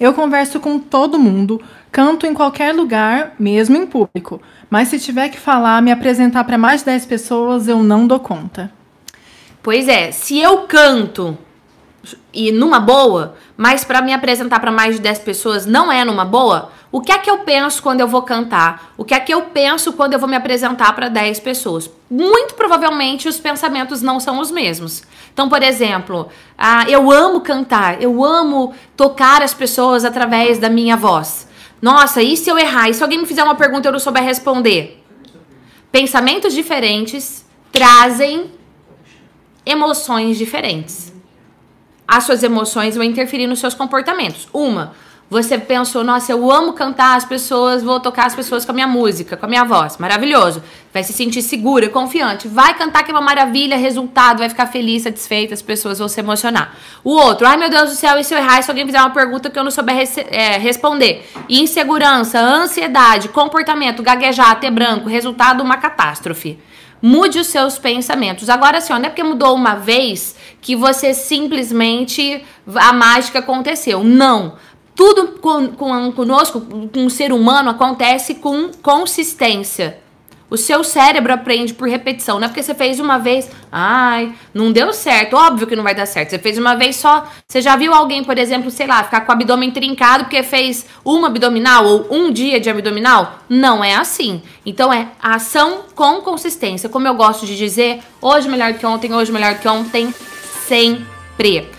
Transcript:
Eu converso com todo mundo, canto em qualquer lugar, mesmo em público, mas se tiver que falar, me apresentar para mais de 10 pessoas, eu não dou conta. Pois é, se eu canto e numa boa, mas para me apresentar para mais de 10 pessoas não é numa boa, o que é que eu penso quando eu vou cantar? O que é que eu penso quando eu vou me apresentar para 10 pessoas? Muito provavelmente os pensamentos não são os mesmos. Então, por exemplo, ah, eu amo cantar, eu amo tocar as pessoas através da minha voz. Nossa, e se eu errar? E se alguém me fizer uma pergunta e eu não souber responder? Pensamentos diferentes trazem emoções diferentes as suas emoções vão interferir nos seus comportamentos. Uma, você pensou, nossa, eu amo cantar as pessoas, vou tocar as pessoas com a minha música, com a minha voz, maravilhoso. Vai se sentir segura, confiante, vai cantar que é uma maravilha, resultado, vai ficar feliz, satisfeita, as pessoas vão se emocionar. O outro, ai meu Deus do céu, e se eu errar, se alguém fizer uma pergunta que eu não souber é, responder? Insegurança, ansiedade, comportamento, gaguejar, ter branco, resultado, uma catástrofe. Mude os seus pensamentos. Agora sim, não é porque mudou uma vez que você simplesmente a mágica aconteceu. Não. Tudo com, com, conosco, com o ser humano, acontece com consistência. O seu cérebro aprende por repetição, não é porque você fez uma vez, ai, não deu certo, óbvio que não vai dar certo. Você fez uma vez só, você já viu alguém, por exemplo, sei lá, ficar com o abdômen trincado porque fez uma abdominal ou um dia de abdominal? Não é assim. Então é ação com consistência, como eu gosto de dizer, hoje melhor que ontem, hoje melhor que ontem, sempre.